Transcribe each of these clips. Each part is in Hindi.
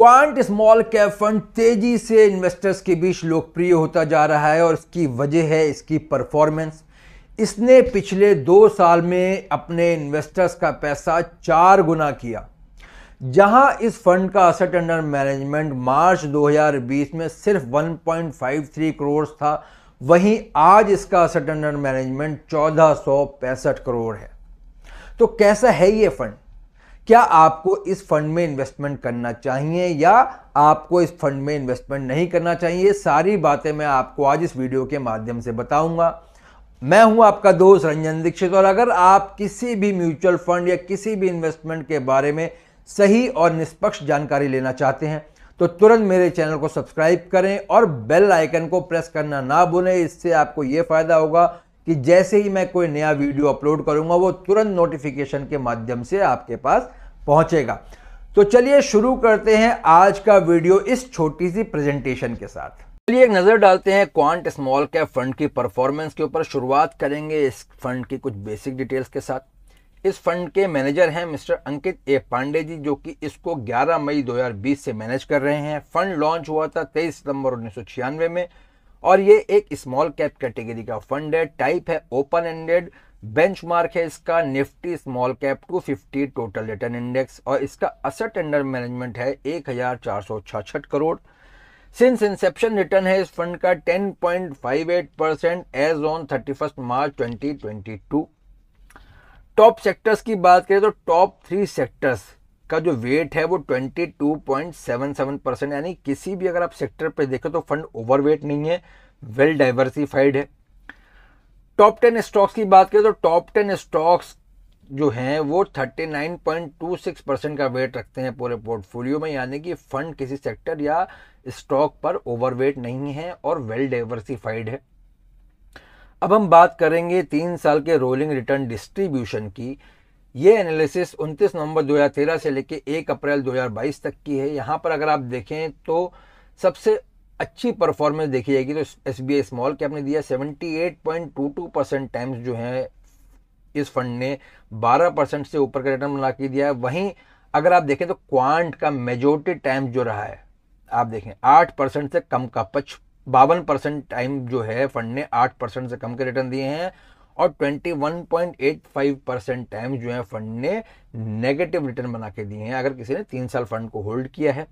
क्वांट स्मॉल कैप फंड तेजी से इन्वेस्टर्स के बीच लोकप्रिय होता जा रहा है और इसकी वजह है इसकी परफॉर्मेंस इसने पिछले दो साल में अपने इन्वेस्टर्स का पैसा चार गुना किया जहां इस फंड का असट अंडर मैनेजमेंट मार्च 2020 में सिर्फ 1.53 करोड़ था वहीं आज इसका असट अंडर मैनेजमेंट चौदह करोड़ है तो कैसा है ये फंड क्या आपको इस फंड में इन्वेस्टमेंट करना चाहिए या आपको इस फंड में इन्वेस्टमेंट नहीं करना चाहिए ये सारी बातें मैं आपको आज इस वीडियो के माध्यम से बताऊंगा मैं हूं आपका दोस्त रंजन दीक्षित और अगर आप किसी भी म्यूचुअल फंड या किसी भी इन्वेस्टमेंट के बारे में सही और निष्पक्ष जानकारी लेना चाहते हैं तो तुरंत मेरे चैनल को सब्सक्राइब करें और बेल आइकन को प्रेस करना ना भूलें इससे आपको ये फ़ायदा होगा कि जैसे ही मैं कोई नया वीडियो अपलोड करूंगा वो तुरंत नोटिफिकेशन के माध्यम से आपके पास पहुंचेगा तो चलिए शुरू करते हैं आज का वीडियो इस छोटी सी प्रेजेंटेशन के साथ चलिए एक नज़र डालते हैं क्वांट स्मॉल कैप फंड की परफॉर्मेंस के ऊपर शुरुआत करेंगे इस फंड की कुछ बेसिक डिटेल्स के साथ इस फंड के मैनेजर हैं मिस्टर अंकित ए पांडे जी जो कि इसको 11 मई 2020 से मैनेज कर रहे हैं फंड लॉन्च हुआ था 23 सितंबर उन्नीस में और ये एक स्मॉल कैप कैटेगरी का फंड है टाइप है ओपन एंडेड बेंचमार्क है इसका Nifty small cap 250 total return index और इसका असट अंडर मैनेजमेंट है एक करोड़ सिंस इंसेप्शन रिटर्न है इस फंड का 10.58 percent as on thirty March 2022 top sectors की बात करें तो टॉप थ्री सेक्टर्स का जो वेट है वो 22.77 परसेंट यानी किसी भी अगर आप सेक्टर पर देखें तो फंड ओवरवेट नहीं है वेल डाइवर्सिफाइड है टॉप टेन स्टॉक्स की बात करें तो टॉप टेन स्टॉक्स जो हैं वो 39.26 परसेंट का वेट रखते हैं पूरे पोर्टफोलियो में यानी कि फंड किसी सेक्टर या स्टॉक पर ओवरवेट नहीं है और वेल डाइवर्सिफाइड है अब हम बात करेंगे तीन साल के रोलिंग रिटर्न डिस्ट्रीब्यूशन की ये एनालिसिस 29 नवंबर 2013 से लेकर 1 अप्रैल 2022 तक की है यहाँ पर अगर आप देखें तो सबसे अच्छी परफॉर्मेंस देखी जाएगी तो S B I small cap ने दिया seventy eight point two two percent times जो है इस फंड ने बारह परसेंट से ऊपर का रिटर्न बना के दिया है वहीं अगर आप देखें तो क्वांट का मेजोरिटी टाइम जो रहा है आप देखें आठ परसेंट से कम का पच बावन परसेंट टाइम जो है फंड ने आठ परसेंट से कम के रिटर्न दिए हैं और twenty one point eight five percent time जो है फंड ने नेगेटिव रिटर्न बना के दिए हैं अगर किसी ने तीन साल फंड को होल्ड किया है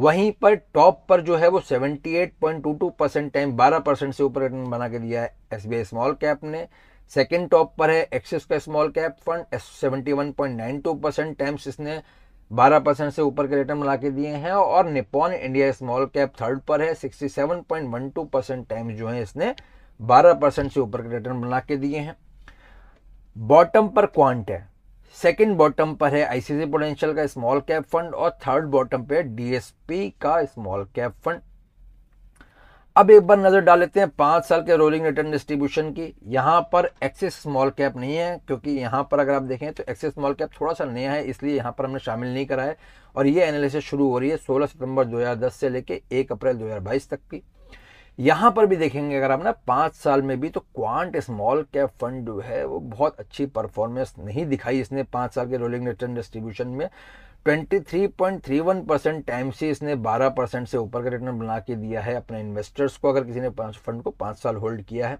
वहीं पर टॉप पर जो है वो 78.22 परसेंट टाइम 12 परसेंट से ऊपर रिटर्न बना के दिया है एस स्मॉल कैप ने सेकेंड टॉप पर है एक्सिस का small cap fund seventy one point nine two percent times इसने बारह परसेंट से ऊपर के रिटर्न बना के दिए हैं और Nippon India small cap third पर है sixty seven point one two percent times जो है इसने बारह परसेंट से ऊपर के रिटर्न बना के दिए हैं बॉटम पर क्वांट है सेकेंड बॉटम पर है आईसीसी पोटेंशियल का स्मॉल कैप फंड और थर्ड बॉटम पे डीएसपी का स्मॉल कैप फंड अब एक बार नजर डाल लेते हैं पांच साल के रोलिंग रिटर्न डिस्ट्रीब्यूशन की यहां पर एक्सिस स्मॉल कैप नहीं है क्योंकि यहां पर अगर आप देखें तो एक्सिस स्मॉल कैप थोड़ा सा नया है इसलिए यहां पर हमने शामिल नहीं करा है और ये एनालिसिस शुरू हो रही है 16 सितंबर 2010 से लेकर 1 अप्रैल 2022 तक की यहां पर भी देखेंगे अगर आप ना पांच साल में भी तो क्वांट स्मॉल कैप फंड जो है वो बहुत अच्छी परफॉर्मेंस नहीं दिखाई इसने पांच साल के रोलिंग रिटर्न डिस्ट्रीब्यूशन में 23.31 परसेंट टाइम से इसने 12 परसेंट से ऊपर का रिटर्न बना के दिया है अपने इन्वेस्टर्स को अगर किसी ने फंड को पांच साल होल्ड किया है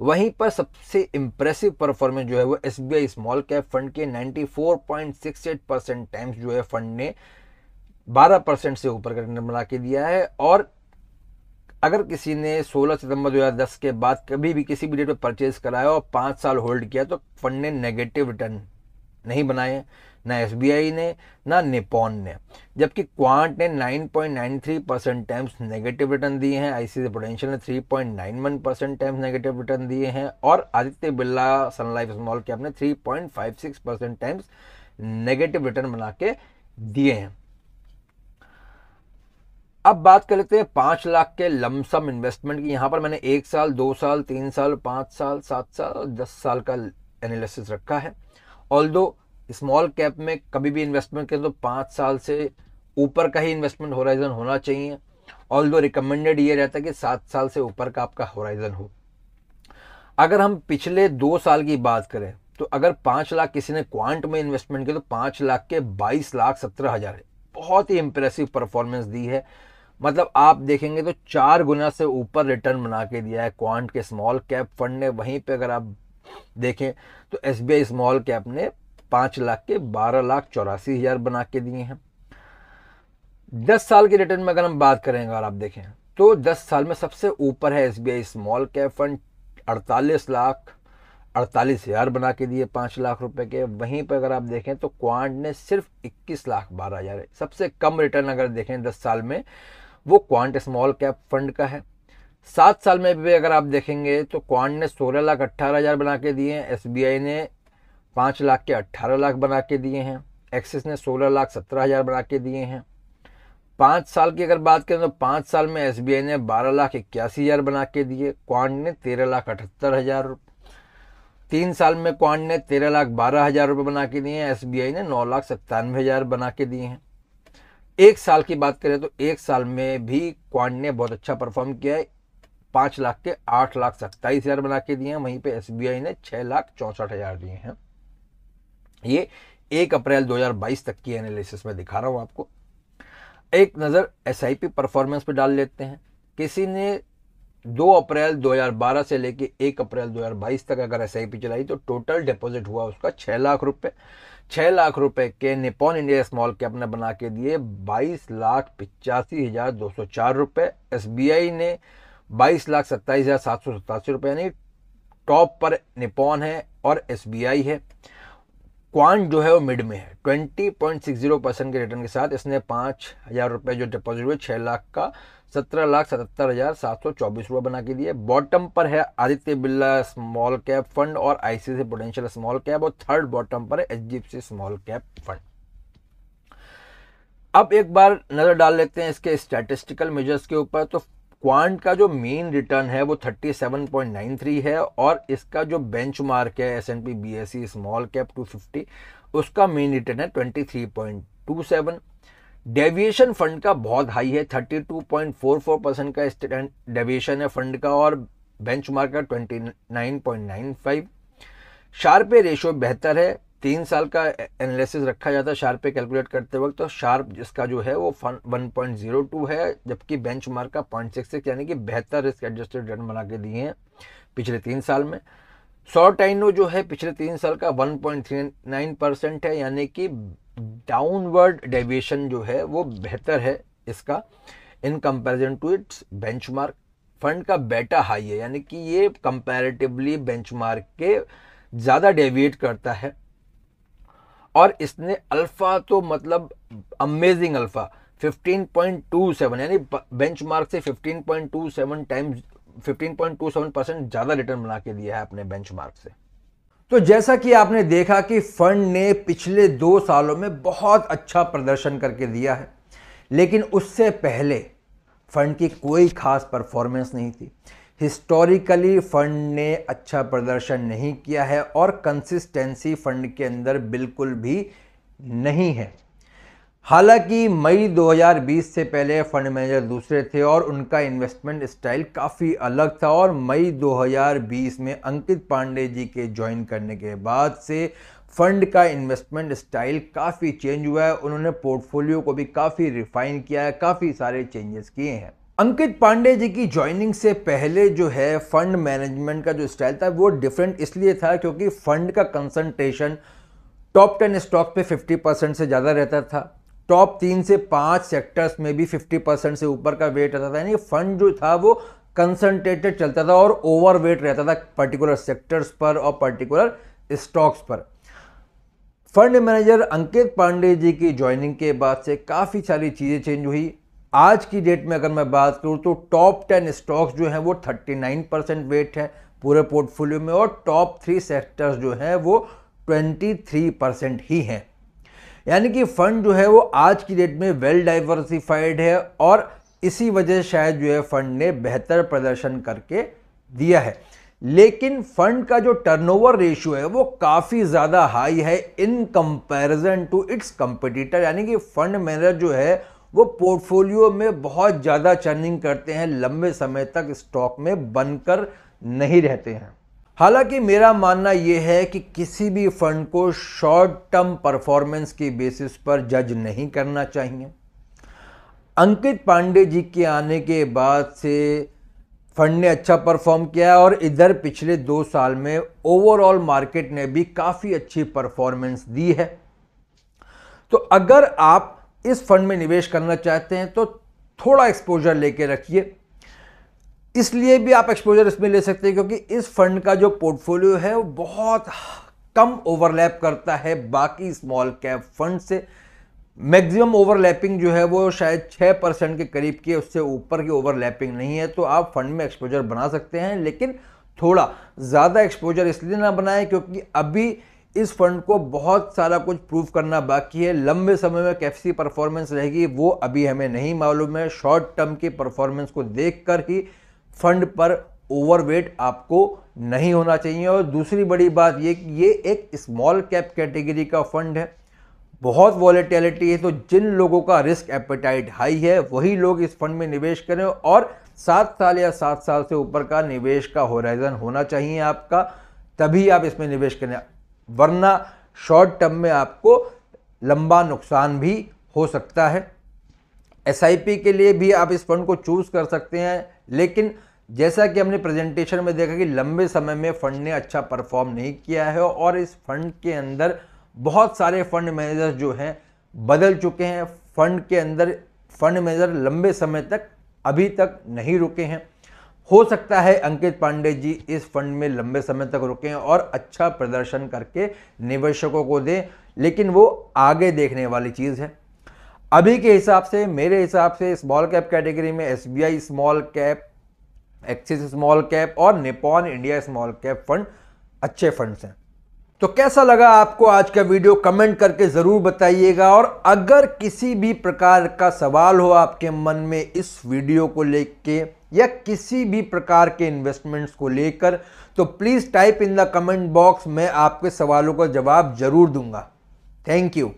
वहीं पर सबसे इंप्रेसिव परफॉर्मेंस जो है वो एस स्मॉल कैप फंड के 94.68 परसेंट टाइम्स जो है फंड ने 12 परसेंट से ऊपर का रिटर्न बना के दिया है और अगर किसी ने 16 सितंबर 2010 के बाद कभी भी किसी भी डेट पर परचेज कराया और पाँच साल होल्ड किया तो फंड ने नेगेटिव रिटर्न नहीं बनाए ना एस ने ना निपॉन ने जबकि क्वांट ने 9.93 परसेंट टाइम्स नेगेटिव रिटर्न दिए हैं सी पोटेंशियल ने 3.91 परसेंट टाइम्स नेगेटिव रिटर्न दिए हैं और Aditya Birla Sun Life small cap ने 3.56 परसेंट टाइम्स नेगेटिव रिटर्न बना के दिए हैं अब बात कर लेते हैं पांच लाख के लमसम इन्वेस्टमेंट की यहां पर मैंने एक साल दो साल तीन साल पांच साल सात साल और दस साल का एनालिसिस रखा है ऑल स्मॉल कैप में कभी भी इन्वेस्टमेंट करें तो पांच साल से ऊपर का ही इन्वेस्टमेंट होराइजन होना चाहिए ऑल दो रिकमेंडेड ये रहता है कि सात साल से ऊपर का आपका होराइजन हो अगर हम पिछले दो साल की बात करें तो अगर पांच लाख किसी ने क्वांट में इन्वेस्टमेंट किया तो पांच लाख के बाईस लाख सत्रह हज़ार है बहुत ही इंप्रेसिव परफॉर्मेंस दी है मतलब आप देखेंगे तो चार गुना से ऊपर रिटर्न बना के दिया है क्वांट के स्मॉल कैप फंड ने वहीं पे अगर आप देखें तो एस स्मॉल कैप ने पाँच लाख के बारह लाख चौरासी हज़ार बना के दिए हैं दस साल के रिटर्न में अगर हम बात करेंगे अगर आप देखें तो दस साल में सबसे ऊपर है एस स्मॉल कैप फंड अड़तालीस लाख अड़तालीस हज़ार बना के दिए पाँच लाख रुपए के वहीं पर अगर आप देखें तो क्वांट ने सिर्फ इक्कीस लाख बारह हज़ार सबसे कम रिटर्न अगर देखें दस साल में वो क्वांट स्मॉल कैप फंड का है सात साल में भी अगर आप देखेंगे तो क्वांट ने सोलह लाख अट्ठारह हज़ार बना के दिए हैं एस ने पाँच लाख के अट्ठारह लाख बना के दिए हैं एक्सिस ने सोलह लाख सत्रह हज़ार बना के दिए हैं पाँच साल की अगर बात करें तो पाँच साल में एस ने बारह लाख इक्यासी हज़ार बना के दिए क्वांट ने तेरह लाख अठहत्तर हज़ार तीन साल में क्वांट ने तेरह लाख बारह हज़ार रुपये बना के दिए हैं एस ने नौ लाख सत्तानवे हज़ार बना के दिए हैं एक साल की बात करें तो एक साल में भी क्वांट ने बहुत अच्छा परफॉर्म किया है पाँच लाख के आठ लाख सत्ताईस हज़ार बना के दिए हैं वहीं पे एसबीआई ने छः लाख चौंसठ हज़ार दिए हैं ये एक अप्रैल 2022 तक की एनालिसिस में दिखा रहा हूँ आपको एक नज़र एस परफॉर्मेंस पे डाल लेते हैं किसी ने दो अप्रैल 2012 से लेके एक अप्रैल 2022 तक अगर एस चलाई तो टोटल डिपॉजिट हुआ उसका छः लाख रुपए छह लाख रुपए के निपोन इंडिया स्मॉल कैप ने बना के दिए बाईस लाख पिचासी हज़ार दो सौ चार रुपए एस ने बाईस लाख सत्ताईस हज़ार सात सौ सतासी रुपए यानी टॉप पर निपोन है और एस है क्वान जो है वो मिड में है twenty point six zero percent के रिटर्न के साथ इसने पांच हज़ार रुपए जो डिपोजिट हुए छह लाख का सत्रह लाख सतहत्तर हज़ार सात सौ चौबीस रुपये बना के दिए बॉटम पर है Aditya Birla small cap fund और आईसीआईसी पोटेंशियल स्मॉल कैप और थर्ड बॉटम पर है एच स्मॉल कैप फंड अब एक बार नज़र डाल लेते हैं इसके स्टैटिस्टिकल मेजर्स के ऊपर तो क्वांट का जो मेन रिटर्न है वो 37.93 है और इसका जो बेंचमार्क है S and P B S C small cap 250 उसका मेन रिटर्न है 23.27 डेविएशन फंड का बहुत हाई है 32.44 परसेंट का स्टैंड डेविएशन है फंड का और बेंचमार्क का 29.95 शार्पे रेशियो बेहतर है तीन साल का एनालिसिस रखा जाता है शार्पे कैलकुलेट करते वक्त तो शार्प जिसका जो है वो वन पॉइंट जीरो टू है जबकि बेंच मार्क का पॉइंट सिक्स सिक्स यानी कि बेहतर रिस्क एडजस्टेड रिटर्न बना के दिए हैं पिछले तीन साल में सॉर्टाइनो जो है पिछले तीन साल का one point three nine percent है यानी कि डाउनवर्ड डेविएशन जो है वो बेहतर है इसका in comparison to its benchmark fund का बेटा हाई है यानी कि ये कंपैरेटिवली बेंचमार्क के ज़्यादा डेविएट करता है और इसने अल्फ़ा तो मतलब अमेजिंग अल्फ़ा 15.27 यानी बेंचमार्क से 15.27 टाइम्स 15.27 परसेंट ज़्यादा रिटर्न बना के दिया है अपने बेंचमार्क से तो जैसा कि आपने देखा कि फंड ने पिछले दो सालों में बहुत अच्छा प्रदर्शन करके दिया है लेकिन उससे पहले फंड की कोई खास परफॉर्मेंस नहीं थी हिस्टोरिकली फंड ने अच्छा प्रदर्शन नहीं किया है और कंसिस्टेंसी फंड के अंदर बिल्कुल भी नहीं है हालांकि मई 2020 से पहले फंड मैनेजर दूसरे थे और उनका इन्वेस्टमेंट स्टाइल काफ़ी अलग था और मई 2020 में अंकित पांडे जी के ज्वाइन करने के बाद से फंड का इन्वेस्टमेंट स्टाइल काफ़ी चेंज हुआ है उन्होंने पोर्टफोलियो को भी काफ़ी रिफाइन किया है काफ़ी सारे चेंजेस किए हैं अंकित पांडे जी की ज्वाइनिंग से पहले जो है फंड मैनेजमेंट का जो स्टाइल था वो डिफरेंट इसलिए था क्योंकि फंड का कंसनट्रेशन टॉप टेन स्टॉक पे 50 परसेंट से ज़्यादा रहता था टॉप तीन से पांच सेक्टर्स में भी 50 परसेंट से ऊपर का वेट रहता था यानी फंड जो था वो कंसनट्रेटेड चलता था और ओवर वेट रहता था पर्टिकुलर सेक्टर्स पर और पर्टिकुलर स्टॉक्स पर फंड मैनेजर अंकित पांडे जी की ज्वाइनिंग के बाद से काफ़ी सारी चीज़ें चेंज हुई आज की डेट में अगर मैं बात करूँ तो टॉप टेन स्टॉक्स जो हैं वो 39 परसेंट वेट है पूरे पोर्टफोलियो में और टॉप थ्री सेक्टर्स जो हैं वो 23 परसेंट ही हैं यानी कि फ़ंड जो है वो आज की डेट में वेल डाइवर्सिफाइड है और इसी वजह शायद जो है फ़ंड ने बेहतर प्रदर्शन करके दिया है लेकिन फ़ंड का जो टर्नओवर रेशियो है वो काफ़ी ज़्यादा हाई है in comparison to its competitor यानी कि फ़ंड मैनेजर जो है वो पोर्टफोलियो में बहुत ज़्यादा चर्निंग करते हैं लंबे समय तक स्टॉक में बनकर नहीं रहते हैं हालांकि मेरा मानना यह है कि किसी भी फंड को शॉर्ट टर्म परफॉर्मेंस की बेसिस पर जज नहीं करना चाहिए अंकित पांडे जी के आने के बाद से फंड ने अच्छा परफॉर्म किया और इधर पिछले दो साल में ओवरऑल मार्केट ने भी काफ़ी अच्छी परफॉर्मेंस दी है तो अगर आप इस फंड में निवेश करना चाहते हैं तो थोड़ा एक्सपोजर लेके रखिए इसलिए भी आप एक्सपोजर इसमें ले सकते हैं क्योंकि इस फंड का जो पोर्टफोलियो है वो बहुत कम ओवरलैप करता है बाकी स्मॉल कैप फंड से मैक्सिमम ओवरलैपिंग जो है वो शायद छः परसेंट के करीब की उससे ऊपर की ओवरलैपिंग नहीं है तो आप फंड में एक्सपोजर बना सकते हैं लेकिन थोड़ा ज़्यादा एक्सपोजर इसलिए ना बनाएं क्योंकि अभी इस फंड को बहुत सारा कुछ प्रूव करना बाकी है लंबे समय में कैफसी परफॉर्मेंस रहेगी वो अभी हमें नहीं मालूम है शॉर्ट टर्म की परफॉर्मेंस को देखकर ही फंड पर ओवरवेट आपको नहीं होना चाहिए और दूसरी बड़ी बात ये कि ये एक स्मॉल कैप कैटेगरी का फंड है बहुत वॉलेटिलिटी है तो जिन लोगों का रिस्क एपेटाइट हाई है वही लोग इस फंड में निवेश करें और सात साल या सात साल से ऊपर का निवेश का होराइजन होना चाहिए आपका तभी आप इसमें निवेश करें वरना शॉर्ट टर्म में आपको लंबा नुकसान भी हो सकता है एस के लिए भी आप इस फंड को चूज़ कर सकते हैं लेकिन जैसा कि हमने प्रेजेंटेशन में देखा कि लंबे समय में फंड ने अच्छा परफॉर्म नहीं किया है और इस फंड के अंदर बहुत सारे फंड मैनेजर जो हैं बदल चुके हैं फंड के अंदर फंड मैनेजर लंबे समय तक अभी तक नहीं रुके हैं हो सकता है अंकित पांडे जी इस फंड में लंबे समय तक रुकें और अच्छा प्रदर्शन करके निवेशकों को दें लेकिन वो आगे देखने वाली चीज़ है अभी के हिसाब से मेरे हिसाब से स्मॉल कैप कैटेगरी में S small cap Axis small cap और Nippon India small cap fund अच्छे फंड्स हैं तो कैसा लगा आपको आज का वीडियो कमेंट करके ज़रूर बताइएगा और अगर किसी भी प्रकार का सवाल हो आपके मन में इस वीडियो को लेके या किसी भी प्रकार के इन्वेस्टमेंट्स को लेकर तो please type in the comment box मैं आपके सवालों का जवाब ज़रूर दूंगा थैंक यू